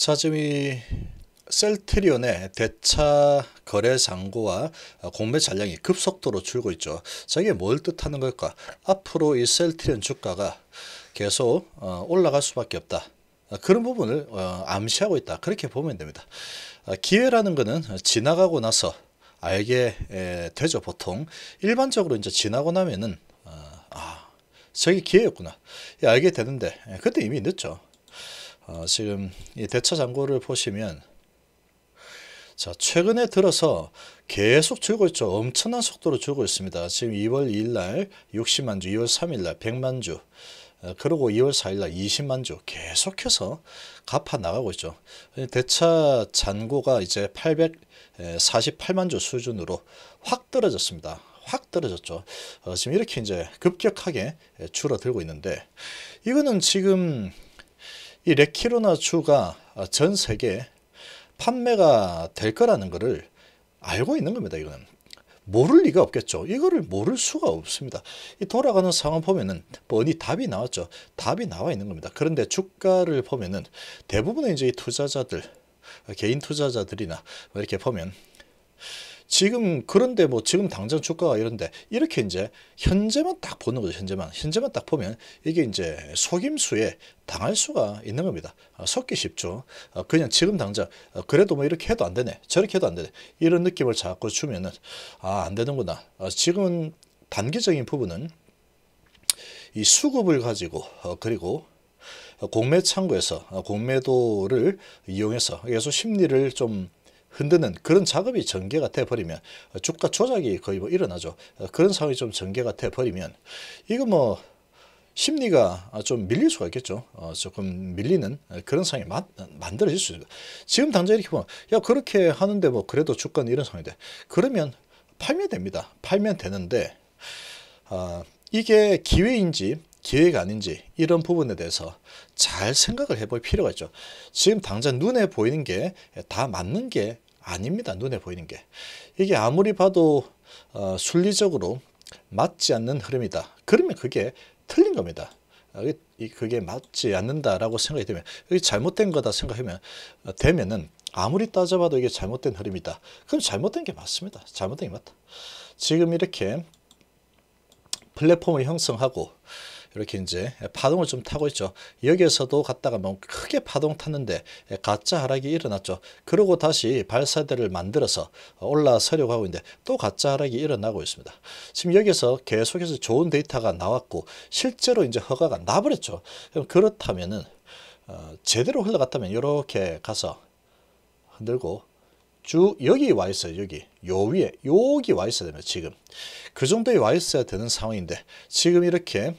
자, 지금 이 셀트리온의 대차 거래 잔고와 공매 잔량이 급속도로 줄고 있죠. 자, 이게 뭘 뜻하는 걸까? 앞으로 이 셀트리온 주가가 계속 어, 올라갈 수밖에 없다. 그런 부분을 어, 암시하고 있다. 그렇게 보면 됩니다. 어, 기회라는 거는 지나가고 나서 알게 되죠. 보통 일반적으로 이제 지나고 나면은 아 저게 기회였구나 예, 알게 되는데 예, 그때 이미 늦죠. 어, 지금 이대차잔고를 보시면 자 최근에 들어서 계속 줄고 있죠. 엄청난 속도로 줄고 있습니다. 지금 2월 2일날 60만 주, 2월 3일날 100만 주, 어, 그리고 2월 4일날 20만 주 계속해서 갚아 나가고 있죠. 대차 잔고가 이제 848만 주 수준으로 확 떨어졌습니다. 확 떨어졌죠. 어, 지금 이렇게 이제 급격하게 줄어들고 있는데 이거는 지금 이 레키로나추가 아, 전 세계 판매가 될 거라는 것을 알고 있는 겁니다. 이거는 모를 리가 없겠죠. 이거를 모를 수가 없습니다. 이 돌아가는 상황 보면은 뭐니 답이 나왔죠. 답이 나와 있는 겁니다. 그런데 주가를 보면은 대부분의 이제 투자자들 개인 투자자들이나 뭐 이렇게 보면 지금 그런데 뭐 지금 당장 주가가 이런데 이렇게 이제 현재만 딱 보는 거죠. 현재만. 현재만 딱 보면 이게 이제 속임수에 당할 수가 있는 겁니다. 아, 속기 쉽죠. 아, 그냥 지금 당장 아, 그래도 뭐 이렇게 해도 안 되네. 저렇게 해도 안 되네. 이런 느낌을 자꾸 주면은 아안 되는구나. 지금은 단기적인 부분은 이 수급을 가지고 어, 그리고 어, 공매 창구에서 어, 공매도를 이용해서 계속 심리를 좀 흔드는 그런 작업이 전개가 돼버리면 주가 조작이 거의 뭐 일어나죠. 그런 상황이 좀 전개가 돼버리면 이거 뭐 심리가 좀 밀릴 수가 있겠죠. 어, 조금 밀리는 그런 상황이 마, 만들어질 수 있어요. 지금 당장 이렇게 보면 야 그렇게 하는데 뭐 그래도 주가는 이런 상황인데 그러면 팔면 됩니다. 팔면 되는데 어, 이게 기회인지 기회가 아닌지 이런 부분에 대해서 잘 생각을 해볼 필요가 있죠. 지금 당장 눈에 보이는 게 다 맞는 게 아닙니다. 눈에 보이는 게. 이게 아무리 봐도 어, 순리적으로 맞지 않는 흐름이다. 그러면 그게 틀린 겁니다. 어, 그게 맞지 않는다라고 생각이 되면 이게 잘못된 거다 생각하면 어, 되면은 아무리 따져봐도 이게 잘못된 흐름이다. 그럼 잘못된 게 맞습니다. 잘못된 게 맞다. 지금 이렇게 플랫폼을 형성하고 이렇게 이제 파동을 좀 타고 있죠. 여기에서도 갔다가 뭐 크게 파동 탔는데 가짜 하락이 일어났죠. 그러고 다시 발사대를 만들어서 올라서려고 하고 있는데 또 가짜 하락이 일어나고 있습니다. 지금 여기서 계속해서 좋은 데이터가 나왔고 실제로 이제 허가가 나버렸죠. 그럼 그렇다면은 어, 제대로 흘러갔다면 이렇게 가서 흔들고 쭉 여기 와 있어요 여기 요 위에 여기 와 있어야 됩니다 지금 그 정도에 와 있어야 되는 상황인데 지금 이렇게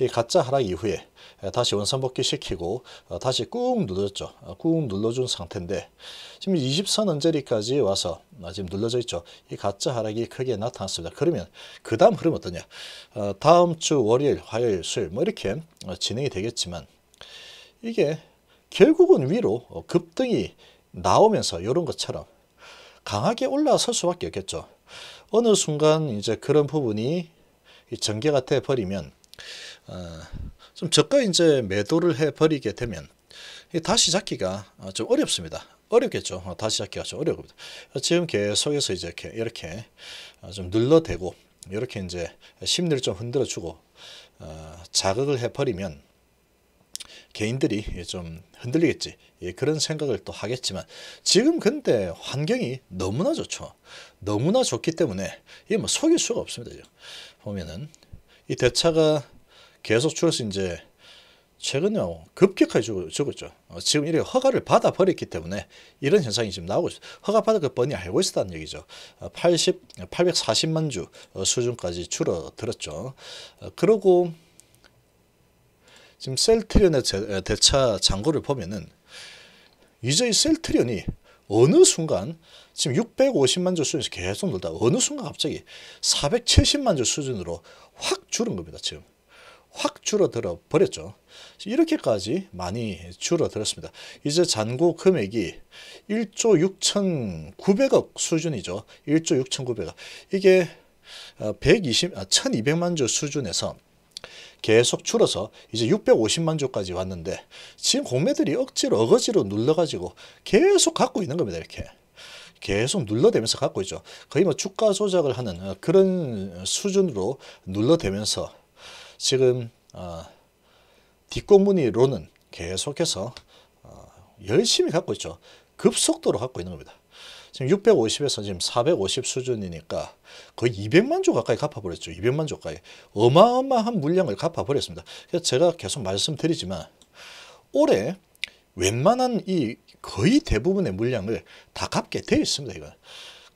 이 가짜 하락 이후에 다시 원상복귀 시키고 어, 다시 꾹 눌렀죠. 어, 꾹 눌러준 상태인데 지금 20선 언저리까지 와서 아, 지금 눌러져 있죠. 이 가짜 하락이 크게 나타났습니다. 그러면 그 다음 흐름 어떠냐. 어, 다음 주 월요일, 화요일, 수요일 뭐 이렇게 진행이 되겠지만 이게 결국은 위로 급등이 나오면서 이런 것처럼 강하게 올라설 수밖에 없겠죠. 어느 순간 이제 그런 부분이 전개가 돼버리면 어, 좀 저가 이제 매도를 해버리게 되면 다시 잡기가 어, 좀 어렵습니다. 어렵겠죠. 어, 다시 잡기가 좀 어렵습니다. 지금 계속해서 이제 이렇게, 이렇게 어, 좀 눌러대고 이렇게 이제 심리를 좀 흔들어주고 어, 자극을 해버리면 개인들이 좀 흔들리겠지 예, 그런 생각을 또 하겠지만 지금 근데 환경이 너무나 좋죠 너무나 좋기 때문에 이뭐 속일 수가 없습니다 보면은 이 대차가 계속 줄어서 이제 최근에 급격하게 죽었죠. 어, 지금 이렇게 허가를 받아 버렸기 때문에 이런 현상이 지금 나오고 있어요. 허가 받은 것 뻔히 알고 있었다는 얘기죠. 80, 어, 840만 주 어, 수준까지 줄어들었죠. 그러고 지금 셀트리온의 대차 잔고를 보면은 이제 이 셀트리온이 어느 순간 지금 650만 주 수준에서 계속 늘다 어느 순간 갑자기 470만 주 수준으로 확 줄은 겁니다. 지금. 확 줄어들어 버렸죠. 이렇게까지 많이 줄어들었습니다. 이제 잔고 금액이 1조 6,900억 수준이죠. 1조 6,900억. 이게 120, 어, 1,200만 아, 주 수준에서 계속 줄어서 이제 650만 주까지 왔는데 지금 공매들이 억지로 어거지로 눌러가지고 계속 갖고 있는 겁니다. 이렇게. 계속 눌러대면서 갖고 있죠. 거의 뭐 주가 조작을 하는 어, 그런 수준으로 눌러대면서 지금 어, 뒷공무늬로는 계속해서 어, 열심히 갖고 있죠. 급속도로 갖고 있는 겁니다. 지금 650에서 지금 450 수준이니까 거의 200만 조 가까이 갚아버렸죠. 200만 조 가까이. 어마어마한 물량을 갚아버렸습니다. 그래서 제가 계속 말씀드리지만 올해 웬만한 이 거의 대부분의 물량을 다 갚게 되어 있습니다. 이건.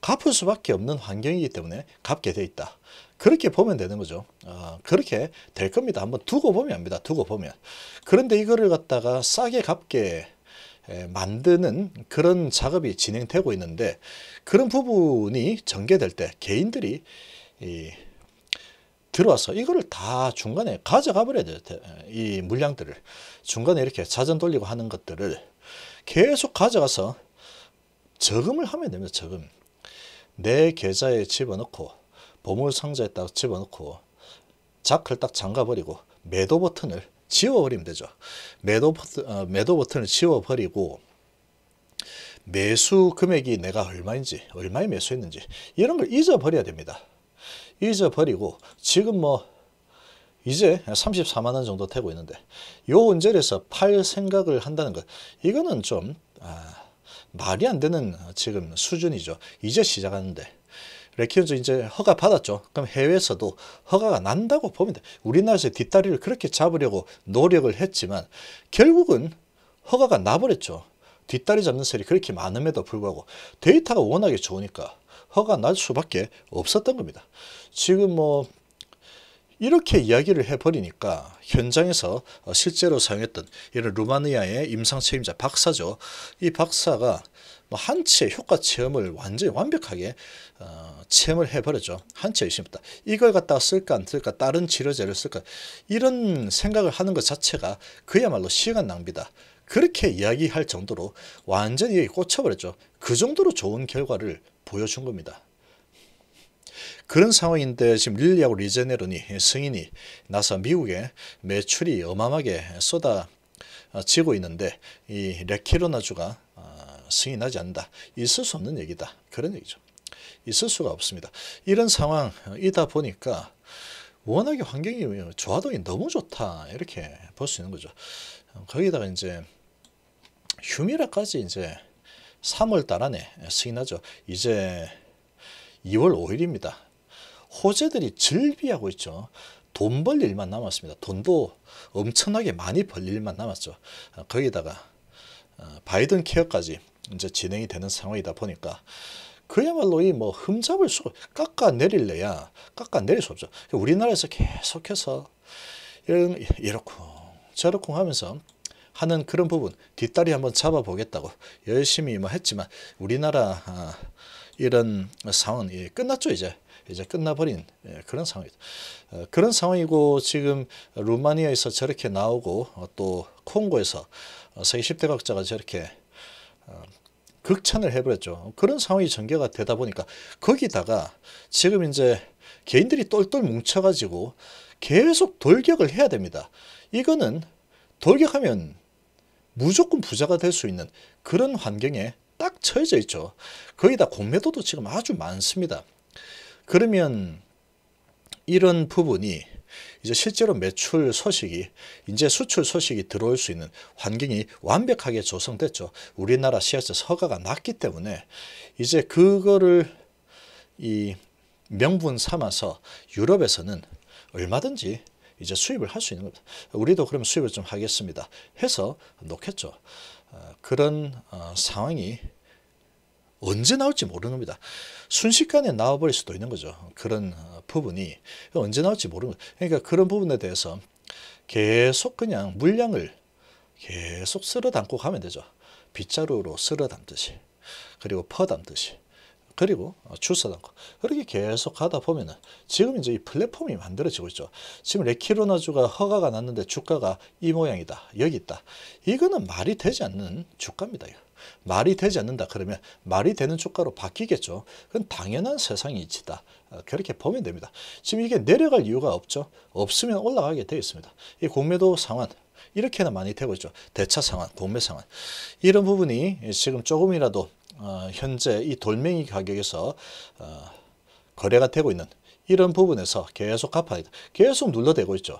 갚을 수밖에 없는 환경이기 때문에 갚게 되어 있다. 그렇게 보면 되는 거죠. 어, 그렇게 될 겁니다. 한번 두고 보면 합니다. 두고 보면. 그런데 이거를 갖다가 싸게 갚게 만드는 그런 작업이 진행되고 있는데 그런 부분이 전개될 때 개인들이 이, 들어와서 이거를 다 중간에 가져가 버려야 돼요. 이 물량들을. 중간에 이렇게 자전 돌리고 하는 것들을 계속 가져가서 저금을 하면 됩니다. 저금. 내 계좌에 집어넣고 보물상자에 딱 집어넣고 자크를 딱 잠가버리고 매도 버튼을 지워버리면 되죠. 매도, 버튼, 어, 매도 버튼을 지워버리고 매수 금액이 내가 얼마인지 얼마에 매수했는지 이런 걸 잊어버려야 됩니다. 잊어버리고 지금 뭐 이제 34만원 정도 되고 있는데 요 원절에서 팔 생각을 한다는 것 이거는 좀 아, 말이 안 되는 지금 수준이죠. 이제 시작하는데 레키온즈 이제 허가 받았죠. 그럼 해외에서도 허가가 난다고 봅니다. 우리나라에서 뒷다리를 그렇게 잡으려고 노력을 했지만 결국은 허가가 나버렸죠. 뒷다리 잡는 셀이 그렇게 많음에도 불구하고 데이터가 워낙에 좋으니까 허가 날 수밖에 없었던 겁니다. 지금 뭐 이렇게 이야기를 해버리니까 현장에서 어, 실제로 사용했던 이런 루마니아의 임상 책임자 박사죠. 이 박사가 뭐 한치의 효과 체험을 완전히 완벽하게 어, 체험을 해버렸죠. 한치의 의심 없다. 이걸 갖다 쓸까 안 쓸까 다른 치료제를 쓸까 이런 생각을 하는 것 자체가 그야말로 시간 낭비다. 그렇게 이야기할 정도로 완전히 꽂혀버렸죠. 그 정도로 좋은 결과를 보여준 겁니다. 그런 상황인데 지금 릴리하고 리제네론이 승인이 나서 미국에 매출이 어마어마하게 쏟아지고 어, 있는데 이 레키로나주가 어, 승인하지 않는다. 있을 수 없는 얘기다. 그런 얘기죠. 있을 수가 없습니다. 이런 상황이다 어, 보니까 워낙에 환경이 조화동이 너무 좋다 이렇게 볼 수 있는 거죠. 거기다가 이제 휴미라까지 이제 3월 달 안에 승인하죠. 이제 2월 5일입니다. 호재들이 즐비하고 있죠. 돈 벌 일만 남았습니다. 돈도 엄청나게 많이 벌 일만 남았죠. 아, 거기다가 아, 바이든 케어까지 이제 진행이 되는 상황이다 보니까 그야말로 이 뭐 흠잡을 수 깎아내릴래야 깎아내릴 수 없죠. 그러니까 우리나라에서 계속해서 이런 이렇쿵 저렇쿵 하면서 하는 그런 부분 뒷다리 한번 잡아보겠다고 열심히 뭐 했지만 우리나라 아, 이런 상황 이 예, 끝났죠 이제 이제 끝나버린 예, 그런 상황이죠 어, 그런 상황이고 지금 루마니아에서 저렇게 나오고 어, 또 콩고에서 어, 세계 10대 각자가 저렇게 극찬을 해버렸죠. 그런 상황이 전개가 되다 보니까 거기다가 지금 이제 개인들이 똘똘 뭉쳐가지고 계속 돌격을 해야 됩니다. 이거는 돌격하면 무조건 부자가 될 수 있는 그런 환경에 딱 처져 있죠. 거의 다 공매도도 지금 아주 많습니다. 그러면 이런 부분이 이제 실제로 매출 소식이 이제 수출 소식이 들어올 수 있는 환경이 완벽하게 조성됐죠. 우리나라 시에서 허가가 났기 때문에 이제 그거를 이 명분 삼아서 유럽에서는 얼마든지 이제 수입을 할 수 있는 겁니다. 우리도 그럼 수입을 좀 하겠습니다. 해서 놓겠죠. 어, 그런 어, 상황이 언제 나올지 모르는 겁니다. 순식간에 나와버릴 수도 있는 거죠. 그런 어, 부분이 언제 나올지 모르는 거죠. 그러니까 그런 부분에 대해서 계속 그냥 물량을 계속 쓸어 담고 가면 되죠. 빗자루로 쓸어 담듯이 그리고 퍼 담듯이 그리고 출사당과 그렇게 계속 하다 보면은 지금 이제 이 플랫폼이 만들어지고 있죠. 지금 레키로나주가 허가가 났는데 주가가 이 모양이다. 여기 있다. 이거는 말이 되지 않는 주가입니다. 말이 되지 않는다 그러면 말이 되는 주가로 바뀌겠죠. 그건 당연한 세상의 이지다 어, 그렇게 보면 됩니다. 지금 이게 내려갈 이유가 없죠. 없으면 올라가게 되어 있습니다. 이 공매도 상환 이렇게나 많이 되고 있죠. 대차 상환 공매 상환 이런 부분이 지금 조금이라도 어, 현재 이 돌멩이 가격에서 어, 거래가 되고 있는 이런 부분에서 계속 갚아야 돼. 계속 눌러대고 있죠.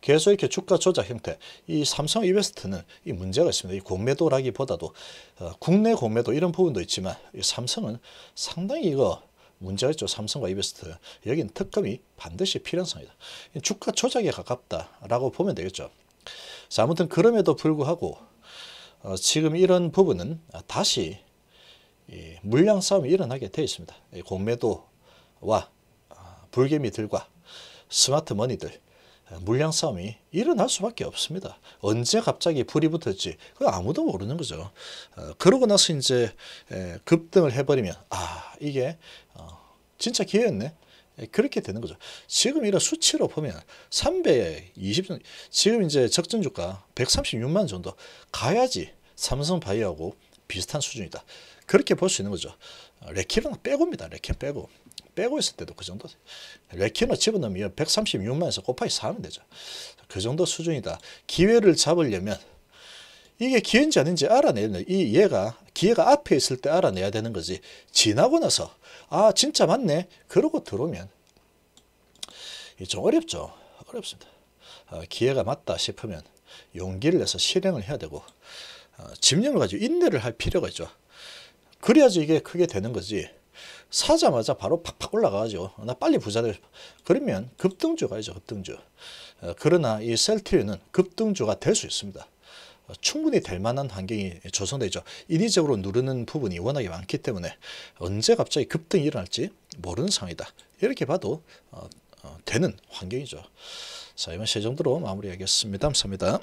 계속 이렇게 주가 조작 형태. 이 삼성 이베스트는 이 문제가 있습니다. 이 공매도라기보다도 어, 국내 공매도 이런 부분도 있지만 삼성은 상당히 이거 문제가 있죠. 삼성과 이베스트. 여기 특검이 반드시 필연성이다. 주가 조작에 가깝다라고 보면 되겠죠. 자, 아무튼 그럼에도 불구하고 어, 지금 이런 부분은 다시 이 물량 싸움이 일어나게 되어 있습니다. 공매도와 아, 불개미들과 스마트 머니들 아, 물량 싸움이 일어날 수밖에 없습니다. 언제 갑자기 불이 붙을지 그 아무도 모르는 거죠. 어, 그러고 나서 이제 급등을 해버리면 아 이게 어, 진짜 기회였네. 그렇게 되는 거죠. 지금 이런 수치로 보면 320 지금 이제 적정 주가 136만 정도 가야지 삼성바이오하고 비슷한 수준이다. 그렇게 볼 수 있는 거죠. 어, 레키는 빼고입니다. 레키 빼고. 빼고 있을 때도 그 정도. 레키는 집어넣으면 136만에서 곱하기 4하면 되죠. 그 정도 수준이다. 기회를 잡으려면 이게 기회인지 아닌지 알아내는 이 얘가 기회가 앞에 있을 때 알아내야 되는 거지. 지나고 나서 아 진짜 맞네. 그러고 들어오면 좀 어렵죠. 어렵습니다. 어, 기회가 맞다 싶으면 용기를 내서 실행을 해야 되고 어, 집념을 가지고 인내를 할 필요가 있죠. 그래야지 이게 크게 되는 거지. 사자마자 바로 팍팍 올라가죠. 나 빨리 부자 되고 싶어. 그러면 급등주 가야죠. 급등주. 어, 그러나 이 셀트리는 급등주가 될 수 있습니다. 어, 충분히 될 만한 환경이 조성되죠. 인위적으로 누르는 부분이 워낙에 많기 때문에 언제 갑자기 급등이 일어날지 모르는 상황이다. 이렇게 봐도 어, 되는 환경이죠. 자 이번 시 정도로 마무리하겠습니다. 감사합니다.